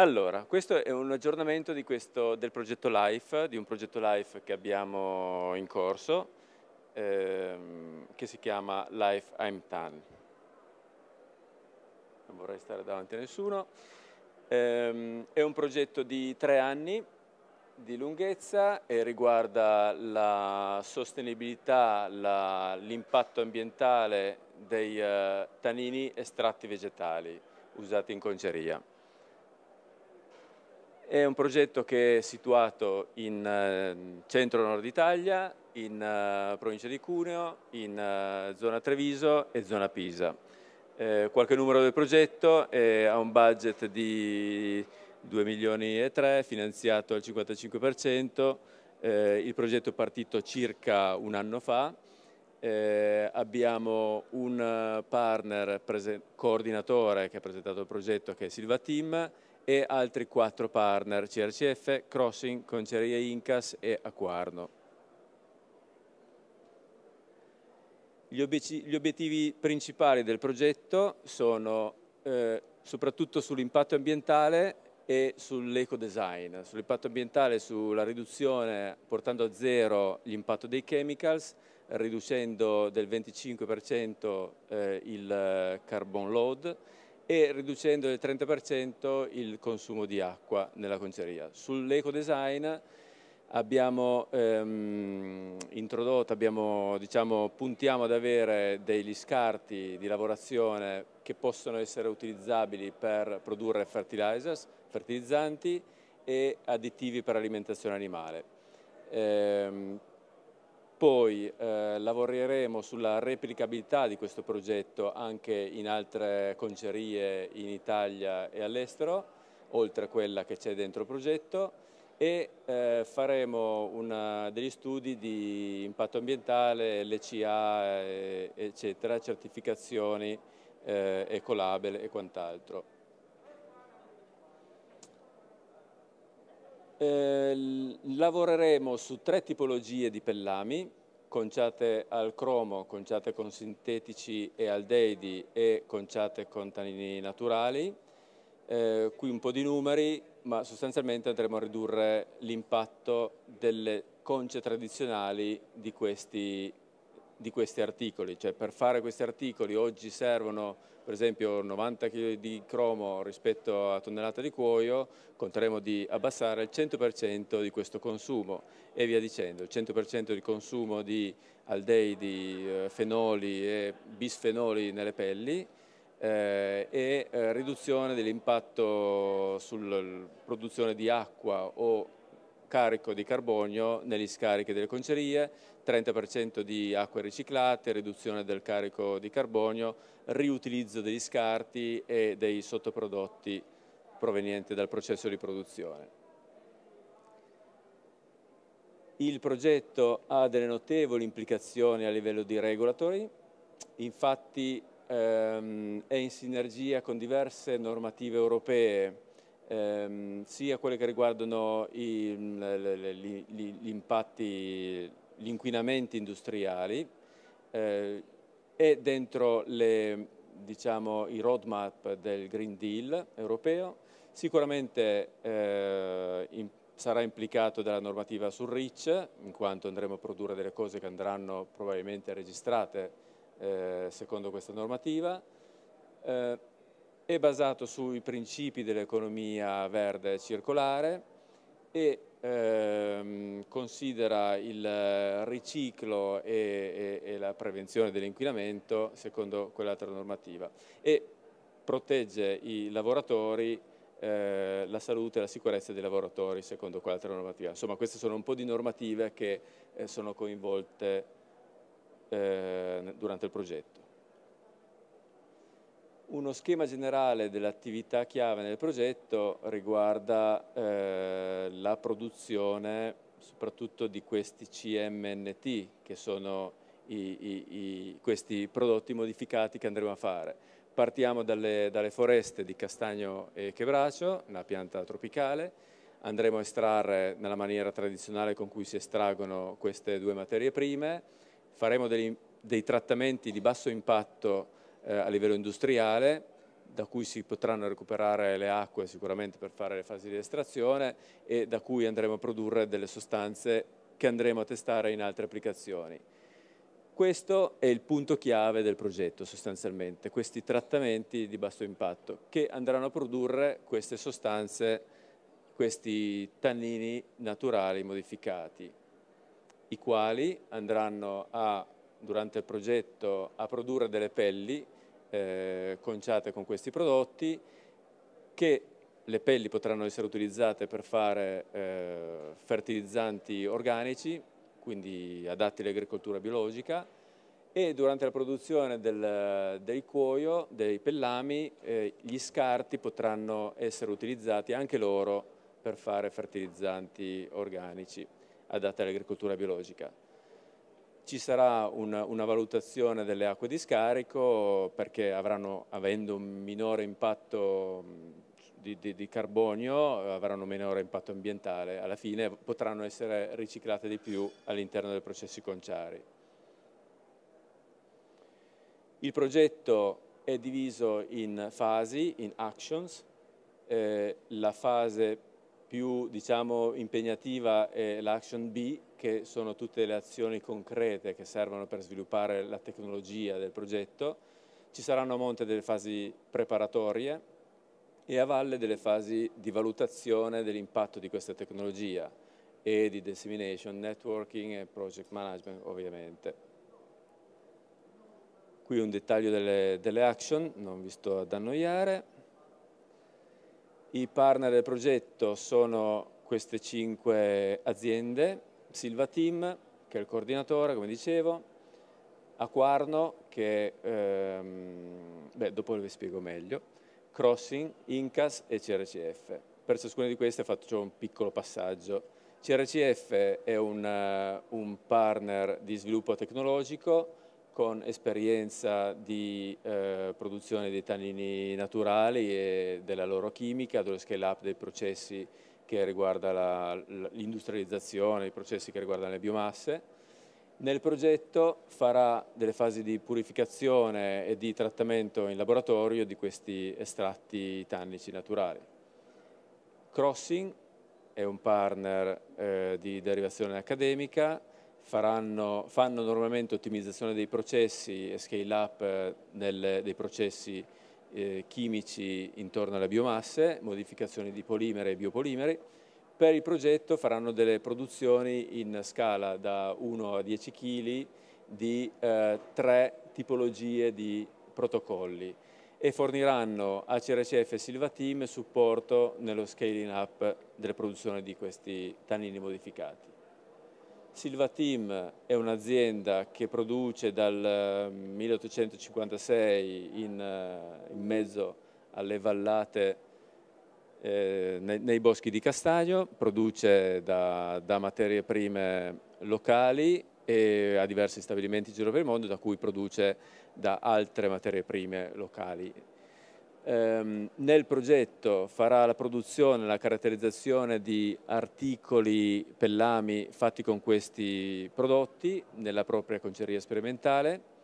Allora, questo è un aggiornamento questo, del progetto LIFE, di un progetto LIFE che abbiamo in corso, ehm, che si chiama LIFE TAN. Non vorrei stare davanti a nessuno. Ehm, è un progetto di tre anni di lunghezza e riguarda la sostenibilità, l'impatto ambientale dei eh, tannini estratti vegetali usati in congeria. È un progetto che è situato in eh, centro-nord Italia, in eh, provincia di Cuneo, in eh, zona Treviso e zona Pisa. qualche numero del progetto ha un budget di 2 milioni e 3, finanziato al 55%, il progetto è partito circa un anno fa, eh, abbiamo un partner coordinatore che ha presentato il progetto che è Silva Team e altri quattro partner, CRCF, Crossing, Conceria Incas e Acquarno. Gli, obiettivi principali del progetto sono eh, soprattutto sull'impatto ambientale e sull'ecodesign, sull'impatto ambientale sulla riduzione portando a zero l'impatto dei chemicals, riducendo del 25% eh, il eh, carbon load e riducendo del 30% il consumo di acqua nella conceria. Sull'eco design abbiamo ehm, introdotto, abbiamo, diciamo, puntiamo ad avere degli scarti di lavorazione che possono essere utilizzabili per produrre fertilizzanti e additivi per alimentazione animale. Eh, poi eh, lavoreremo sulla replicabilità di questo progetto anche in altre concerie in Italia e all'estero, oltre a quella che c'è dentro il progetto e eh, faremo una, degli studi di impatto ambientale, LCA, eh, eccetera, certificazioni, eh, ecolabel e quant'altro. Eh, lavoreremo su tre tipologie di pellami conciate al cromo, conciate con sintetici e aldeidi e conciate con tanini naturali. Eh, qui un po' di numeri, ma sostanzialmente andremo a ridurre l'impatto delle conce tradizionali di questi di questi articoli, cioè per fare questi articoli oggi servono per esempio 90 kg di cromo rispetto a tonnellata di cuoio, conteremo di abbassare il 100% di questo consumo e via dicendo, il 100% di consumo di aldeidi, eh, fenoli e bisfenoli nelle pelli eh, e eh, riduzione dell'impatto sulla produzione di acqua o carico di carbonio negli scarichi delle concerie, 30% di acque riciclate, riduzione del carico di carbonio, riutilizzo degli scarti e dei sottoprodotti provenienti dal processo di produzione. Il progetto ha delle notevoli implicazioni a livello di regolatori, infatti ehm, è in sinergia con diverse normative europee ehm, sia quelle che riguardano i, gli, gli, impatti, gli inquinamenti industriali eh, e dentro le, diciamo, i roadmap del Green Deal europeo. Sicuramente eh, in, sarà implicato dalla normativa sul REACH, in quanto andremo a produrre delle cose che andranno probabilmente registrate eh, secondo questa normativa. Eh, è basato sui principi dell'economia verde circolare e ehm, considera il riciclo e, e, e la prevenzione dell'inquinamento secondo quell'altra normativa e protegge i lavoratori eh, la salute e la sicurezza dei lavoratori secondo quell'altra normativa. Insomma queste sono un po' di normative che eh, sono coinvolte eh, durante il progetto. Uno schema generale dell'attività chiave nel progetto riguarda eh, la produzione soprattutto di questi CMNT, che sono i, i, i, questi prodotti modificati che andremo a fare. Partiamo dalle, dalle foreste di castagno e chebracio, una pianta tropicale, andremo a estrarre nella maniera tradizionale con cui si estraggono queste due materie prime, faremo dei, dei trattamenti di basso impatto eh, a livello industriale, da cui si potranno recuperare le acque sicuramente per fare le fasi di estrazione e da cui andremo a produrre delle sostanze che andremo a testare in altre applicazioni. Questo è il punto chiave del progetto sostanzialmente, questi trattamenti di basso impatto che andranno a produrre queste sostanze, questi tannini naturali modificati, i quali andranno a durante il progetto a produrre delle pelli eh, conciate con questi prodotti che le pelli potranno essere utilizzate per fare eh, fertilizzanti organici, quindi adatti all'agricoltura biologica, e durante la produzione del, del cuoio, dei pellami, eh, gli scarti potranno essere utilizzati anche loro per fare fertilizzanti organici adatti all'agricoltura biologica ci sarà una, una, valutazione delle acque di scarico perché avranno, avendo un minore impatto di, di, di, carbonio, avranno un minore impatto ambientale, alla fine potranno essere riciclate di più all'interno dei processi conciari. Il progetto è diviso in fasi, in actions, eh, la fase più diciamo, impegnativa è l'action B, che sono tutte le azioni concrete che servono per sviluppare la tecnologia del progetto. Ci saranno a monte delle fasi preparatorie e a valle delle fasi di valutazione dell'impatto di questa tecnologia e di dissemination, networking e project management ovviamente. Qui un dettaglio delle, delle action, non vi sto ad annoiare. I partner del progetto sono queste cinque aziende, Silva Team, che è il coordinatore, come dicevo, Aquarno, che ehm, beh, dopo vi spiego meglio, Crossing, Incas e CRCF. Per ciascuna di queste faccio un piccolo passaggio. CRCF è un, un partner di sviluppo tecnologico con esperienza di eh, produzione dei tannini naturali e della loro chimica, dello scale up dei processi che riguardano l'industrializzazione, i processi che riguardano le biomasse. Nel progetto farà delle fasi di purificazione e di trattamento in laboratorio di questi estratti tannici naturali. Crossing è un partner eh, di derivazione accademica faranno, fanno normalmente ottimizzazione dei processi e scale up eh, nel, dei processi eh, chimici intorno alle biomasse, modificazioni di polimere e biopolimeri. Per il progetto faranno delle produzioni in scala da 1 a 10 kg di eh, tre tipologie di protocolli e forniranno a CRCF e Silvateam supporto nello scaling up delle produzioni di questi tannini modificati. Silva Team è un'azienda che produce dal 1856 eh, in, eh, in mezzo alle vallate eh, nei, nei, boschi di castagno, produce da, da, materie prime locali e ha diversi stabilimenti in giro per il mondo da cui produce da altre materie prime locali Ehm, nel progetto farà la produzione, la caratterizzazione di articoli, pellami fatti con questi prodotti nella propria conceria sperimentale,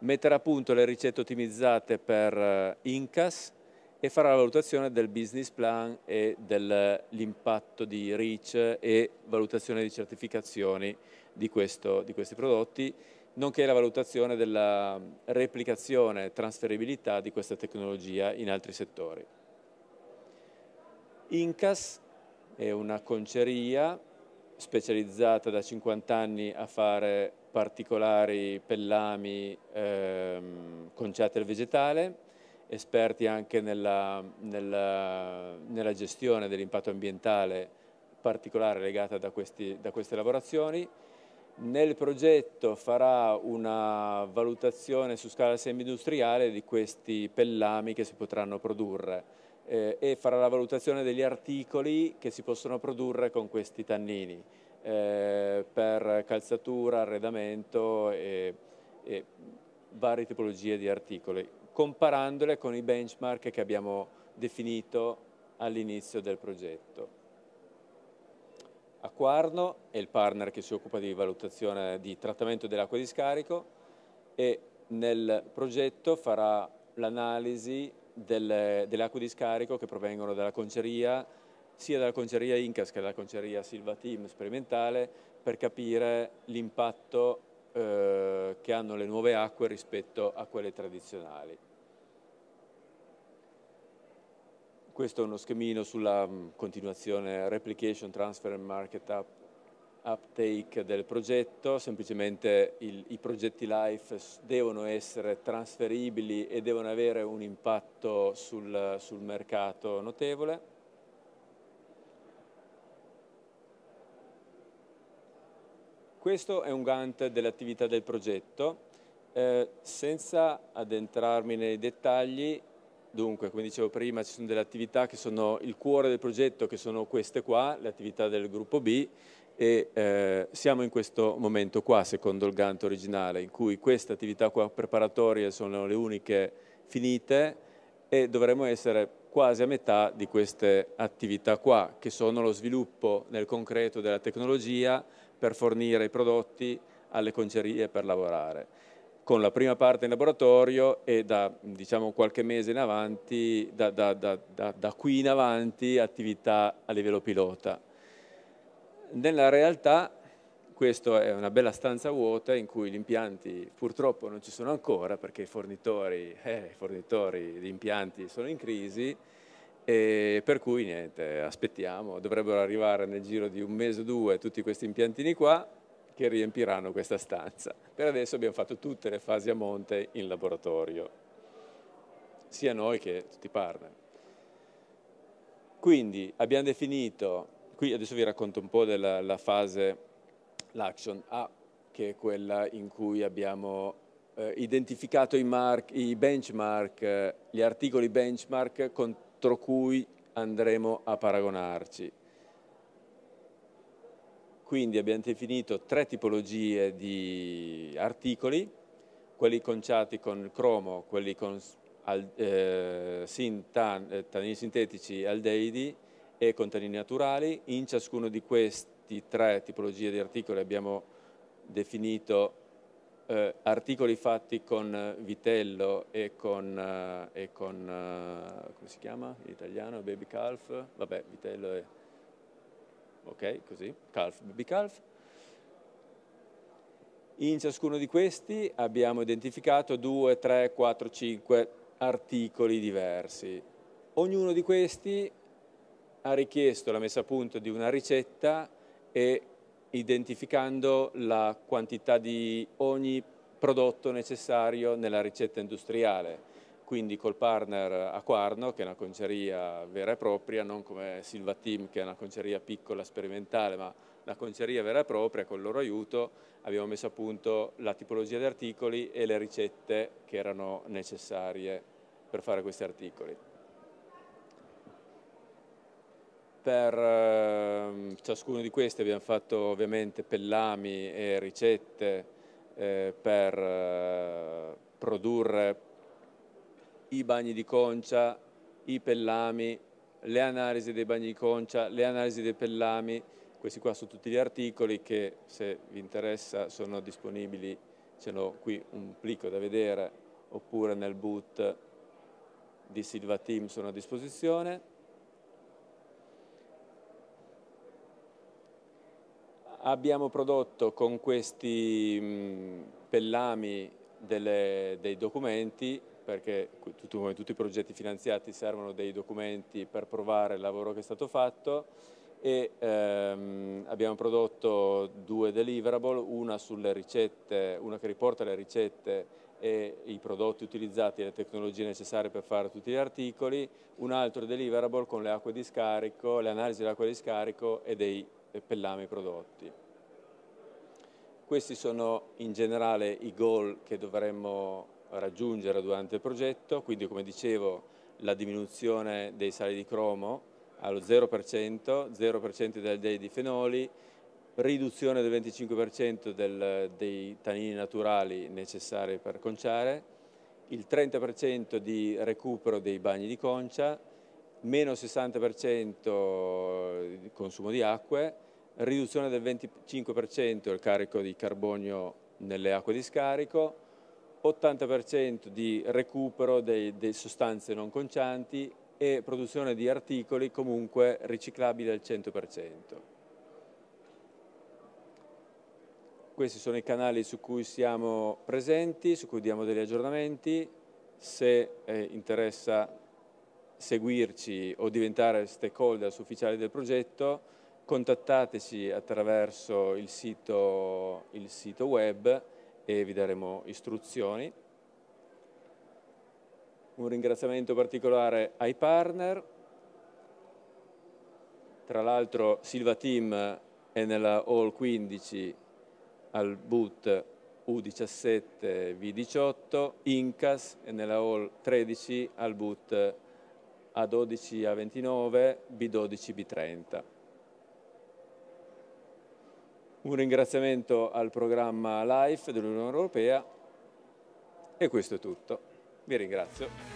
metterà a punto le ricette ottimizzate per eh, Incas e farà la valutazione del business plan e dell'impatto di REACH e valutazione di certificazioni di, questo, di questi prodotti nonché la valutazione della replicazione e trasferibilità di questa tecnologia in altri settori. Incas è una conceria specializzata da 50 anni a fare particolari pellami ehm, conciate al vegetale, esperti anche nella, nella, nella gestione dell'impatto ambientale particolare legata da, da, queste lavorazioni nel progetto farà una valutazione su scala semi-industriale di questi pellami che si potranno produrre eh, e farà la valutazione degli articoli che si possono produrre con questi tannini eh, per calzatura, arredamento e, e, varie tipologie di articoli, comparandole con i benchmark che abbiamo definito all'inizio del progetto. Acquarno è il partner che si occupa di valutazione di trattamento dell'acqua di scarico e nel progetto farà l'analisi delle, delle, acque di scarico che provengono dalla conceria, sia dalla conceria Incas che dalla conceria Silva Team sperimentale per capire l'impatto eh, che hanno le nuove acque rispetto a quelle tradizionali. Questo è uno schemino sulla mm, continuazione replication, transfer and market up, uptake del progetto, semplicemente il, i progetti live devono essere trasferibili e devono avere un impatto sul, sul mercato notevole. Questo è un Gantt dell'attività del progetto. Eh, senza addentrarmi nei dettagli, Dunque, come dicevo prima, ci sono delle attività che sono il cuore del progetto, che sono queste qua, le attività del gruppo B, e eh, siamo in questo momento qua, secondo il Gantt originale, in cui queste attività qua preparatorie sono le uniche finite e dovremmo essere quasi a metà di queste attività qua, che sono lo sviluppo nel concreto della tecnologia per fornire i prodotti alle concerie per lavorare con la prima parte in laboratorio e da diciamo, qualche mese in avanti, da, da, da, da, qui in avanti, attività a livello pilota. Nella realtà questa è una bella stanza vuota in cui gli impianti purtroppo non ci sono ancora perché i fornitori, eh, i fornitori di impianti sono in crisi e per cui niente, aspettiamo, dovrebbero arrivare nel giro di un mese o due tutti questi impiantini qua che riempiranno questa stanza. Per adesso abbiamo fatto tutte le fasi a monte in laboratorio, sia noi che tutti i partner. Quindi abbiamo definito, qui adesso vi racconto un po' della fase, l'action A, che è quella in cui abbiamo eh, identificato i, mark, i benchmark, eh, gli articoli benchmark contro cui andremo a paragonarci quindi abbiamo definito tre tipologie di articoli, quelli conciati con il cromo, quelli con al, eh, sintan, eh, tannini sintetici aldeidi e con tannini naturali. In ciascuno di questi tre tipologie di articoli abbiamo definito eh, articoli fatti con vitello e con, eh, e con eh, come si chiama in italiano, baby calf, vabbè vitello e ok? Così, calf, baby calf. In ciascuno di questi abbiamo identificato 2, 3, 4, 5 articoli diversi. Ognuno di questi ha richiesto la messa a punto di una ricetta e identificando la quantità di ogni prodotto necessario nella ricetta industriale quindi col partner Aquarno che è una conceria vera e propria, non come Silva Team che è una conceria piccola, sperimentale, ma una conceria vera e propria, con il loro aiuto abbiamo messo a punto la tipologia di articoli e le ricette che erano necessarie per fare questi articoli. Per ehm, ciascuno di questi abbiamo fatto ovviamente pellami e ricette eh, per eh, produrre i bagni di concia, i pellami, le analisi dei bagni di concia, le analisi dei pellami, questi qua sono tutti gli articoli che se vi interessa sono disponibili, ce l'ho qui un plico da vedere oppure nel boot di Silva Team sono a disposizione. Abbiamo prodotto con questi pellami delle, dei documenti perché come tutti i progetti finanziati servono dei documenti per provare il lavoro che è stato fatto e ehm, abbiamo prodotto due deliverable, una, ricette, una che riporta le ricette e i prodotti utilizzati e le tecnologie necessarie per fare tutti gli articoli, un altro deliverable con le acque di scarico, le analisi dell'acqua di scarico e dei pellami prodotti. Questi sono in generale i goal che dovremmo raggiungere durante il progetto, quindi come dicevo la diminuzione dei sali di cromo allo 0%, 0% del dei di fenoli, riduzione del 25% del, dei tanini naturali necessari per conciare, il 30% di recupero dei bagni di concia, meno 60% di eh, consumo di acque, riduzione del 25% del carico di carbonio nelle acque di scarico, 80% di recupero delle sostanze non concianti e produzione di articoli comunque riciclabili al 100%. Questi sono i canali su cui siamo presenti, su cui diamo degli aggiornamenti. Se eh, interessa seguirci o diventare stakeholder ufficiali del progetto, contattateci attraverso il sito, il sito web e vi daremo istruzioni. Un ringraziamento particolare ai partner, tra l'altro Silva Team è nella Hall 15 al boot U17 V18, Incas è nella Hall 13 al boot A12 A29, B12 B30 un ringraziamento al programma LIFE dell'Unione Europea e questo è tutto. Vi ringrazio.